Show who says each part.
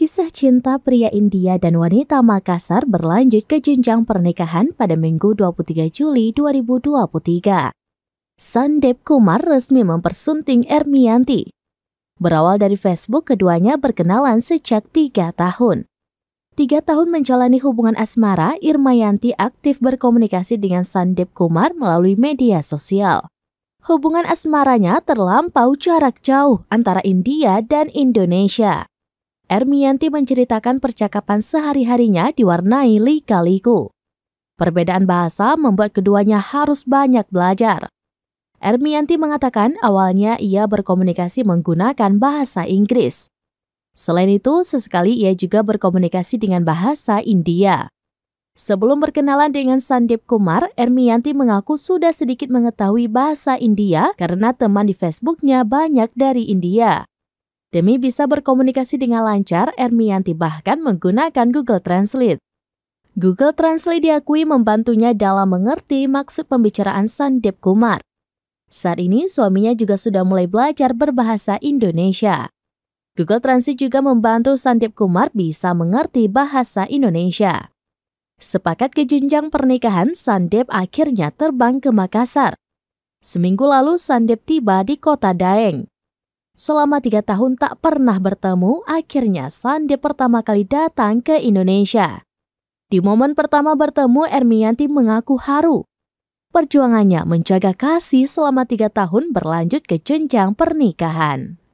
Speaker 1: Kisah cinta pria India dan wanita Makassar berlanjut ke jenjang pernikahan pada Minggu 23 Juli 2023. Sandep Kumar resmi mempersunting Ermianti. Berawal dari Facebook, keduanya berkenalan sejak tiga tahun. Tiga tahun menjalani hubungan asmara, Yanti aktif berkomunikasi dengan Sandep Kumar melalui media sosial. Hubungan asmaranya terlampau jarak jauh antara India dan Indonesia. Ermianti menceritakan percakapan sehari-harinya diwarnai lika-liku. Perbedaan bahasa membuat keduanya harus banyak belajar. Ermianti mengatakan awalnya ia berkomunikasi menggunakan bahasa Inggris. Selain itu, sesekali ia juga berkomunikasi dengan bahasa India. Sebelum berkenalan dengan Sandip Kumar, Ermianti mengaku sudah sedikit mengetahui bahasa India karena teman di Facebooknya banyak dari India. Demi bisa berkomunikasi dengan lancar, Ermianti bahkan menggunakan Google Translate. Google Translate diakui membantunya dalam mengerti maksud pembicaraan Sandeep Kumar. Saat ini suaminya juga sudah mulai belajar berbahasa Indonesia. Google Translate juga membantu Sandeep Kumar bisa mengerti bahasa Indonesia. Sepakat ke jenjang pernikahan, Sandeep akhirnya terbang ke Makassar. Seminggu lalu, Sandeep tiba di kota Daeng. Selama tiga tahun tak pernah bertemu, akhirnya Sandi pertama kali datang ke Indonesia. Di momen pertama bertemu, Ermianti mengaku haru. Perjuangannya menjaga kasih selama tiga tahun berlanjut ke jenjang pernikahan.